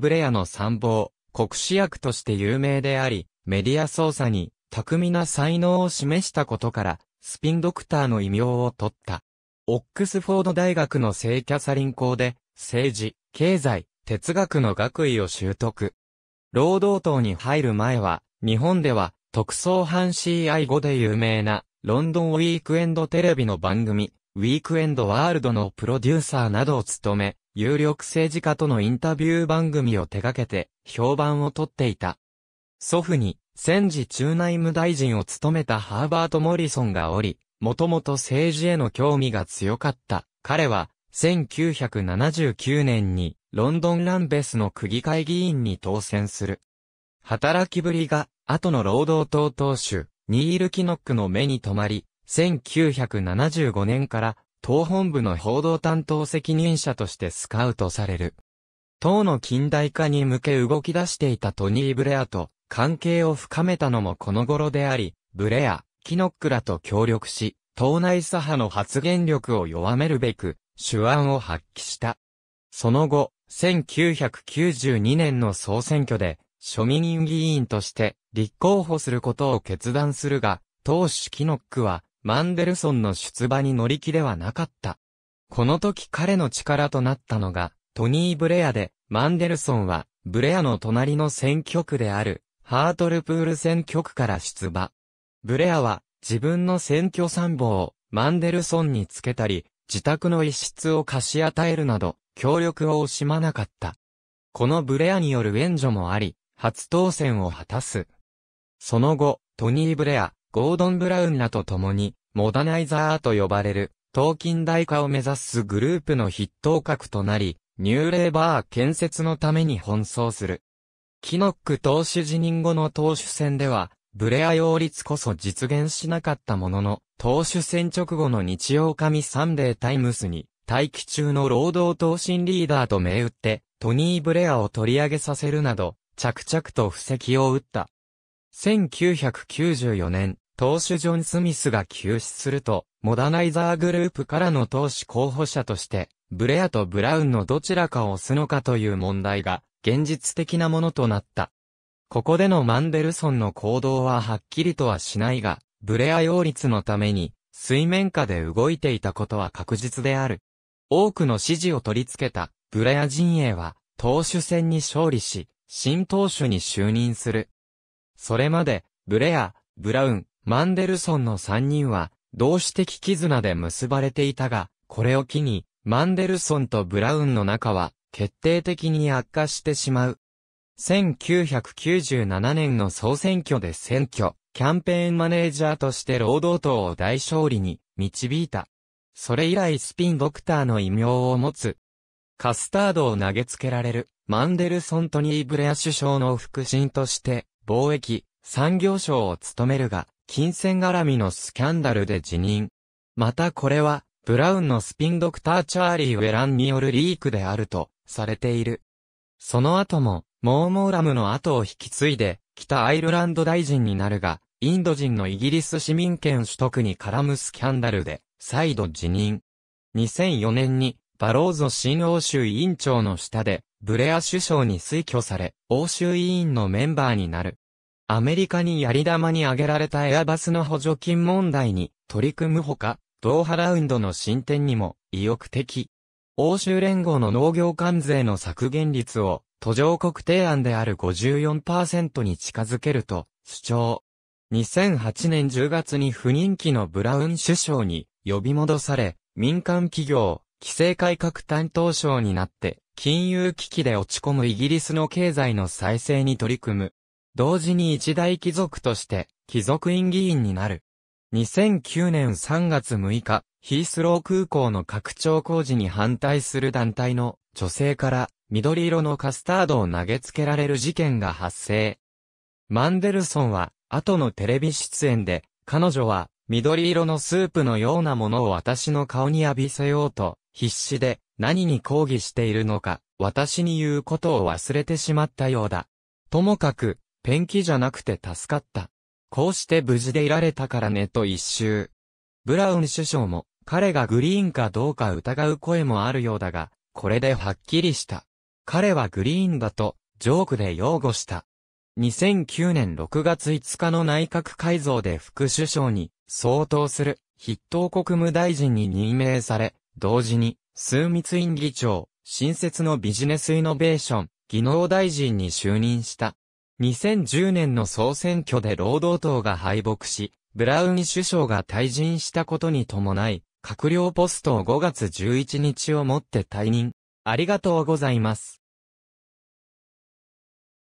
ブレアの参謀、国史役として有名であり、メディア操作に巧みな才能を示したことから、スピンドクターの異名を取った。オックスフォード大学の聖キャサリン校で、政治、経済、哲学の学位を習得。労働党に入る前は、日本では、特捜班 CI 語で有名な、ロンドンウィークエンドテレビの番組、ウィークエンドワールドのプロデューサーなどを務め、有力政治家とのインタビュー番組を手掛けて評判をとっていた。祖父に戦時中内務大臣を務めたハーバート・モリソンがおり、もともと政治への興味が強かった。彼は1979年にロンドンランベスの区議会議員に当選する。働きぶりが後の労働党党首ニール・キノックの目に留まり、1975年から党本部の報道担当責任者としてスカウトされる。党の近代化に向け動き出していたトニー・ブレアと関係を深めたのもこの頃であり、ブレア、キノックらと協力し、党内左派の発言力を弱めるべく、手腕を発揮した。その後、1992年の総選挙で、庶民議員として立候補することを決断するが、党首キノックはマンデルソンの出馬に乗り気ではなかった。この時彼の力となったのが、トニー・ブレアで、マンデルソンは、ブレアの隣の選挙区である、ハートルプール選挙区から出馬。ブレアは、自分の選挙参謀を、マンデルソンにつけたり、自宅の一室を貸し与えるなど、協力を惜しまなかった。このブレアによる援助もあり、初当選を果たす。その後、トニー・ブレア、ゴードン・ブラウンらと共に、モダナイザーと呼ばれる、東近代化を目指すグループの筆頭格となり、ニューレーバー建設のために奔走する。キノック投手辞任後の投手戦では、ブレア擁立こそ実現しなかったものの、投手戦直後の日曜紙サンデータイムスに、待機中の労働党新リーダーと銘打って、トニー・ブレアを取り上げさせるなど、着々と布石を打った。1994年、投手ジョン・スミスが休止すると、モダナイザーグループからの投手候補者として、ブレアとブラウンのどちらかを押すのかという問題が、現実的なものとなった。ここでのマンデルソンの行動ははっきりとはしないが、ブレア擁立のために、水面下で動いていたことは確実である。多くの支持を取り付けた、ブレア陣営は、投手戦に勝利し、新投手に就任する。それまで、ブレア、ブラウン、マンデルソンの3人は、同志的絆で結ばれていたが、これを機に、マンデルソンとブラウンの仲は、決定的に悪化してしまう。1997年の総選挙で選挙、キャンペーンマネージャーとして労働党を大勝利に導いた。それ以来スピンドクターの異名を持つ。カスタードを投げつけられる、マンデルソン・トニー・ブレア首相の副審として、貿易、産業省を務めるが、金銭絡みのスキャンダルで辞任。またこれは、ブラウンのスピンドクターチャーリー・ウェランによるリークであると、されている。その後も、モーモーラムの後を引き継いで、北アイルランド大臣になるが、インド人のイギリス市民権取得に絡むスキャンダルで、再度辞任。2004年に、バローゾ新欧州委員長の下で、ブレア首相に推挙され、欧州委員のメンバーになる。アメリカにやり玉に挙げられたエアバスの補助金問題に取り組むほか、ドーハラウンドの進展にも意欲的。欧州連合の農業関税の削減率を途上国提案である54%に近づけると主張。2008年10月に不人気のブラウン首相に呼び戻され、民間企業、規制改革担当省になって、金融危機で落ち込むイギリスの経済の再生に取り組む。同時に一大貴族として、貴族院議員になる。2009年3月6日、ヒースロー空港の拡張工事に反対する団体の女性から緑色のカスタードを投げつけられる事件が発生。マンデルソンは後のテレビ出演で彼女は緑色のスープのようなものを私の顔に浴びせようと必死で何に抗議しているのか私に言うことを忘れてしまったようだ。ともかくペンキじゃなくて助かった。こうして無事でいられたからねと一周。ブラウン首相も、彼がグリーンかどうか疑う声もあるようだが、これではっきりした。彼はグリーンだと、ジョークで擁護した。2009年6月5日の内閣改造で副首相に相当する筆頭国務大臣に任命され、同時に、数密院議長、新設のビジネスイノベーション、技能大臣に就任した。2010年の総選挙で労働党が敗北し、ブラウン首相が退陣したことに伴い、閣僚ポストを5月11日をもって退任。ありがとうございます。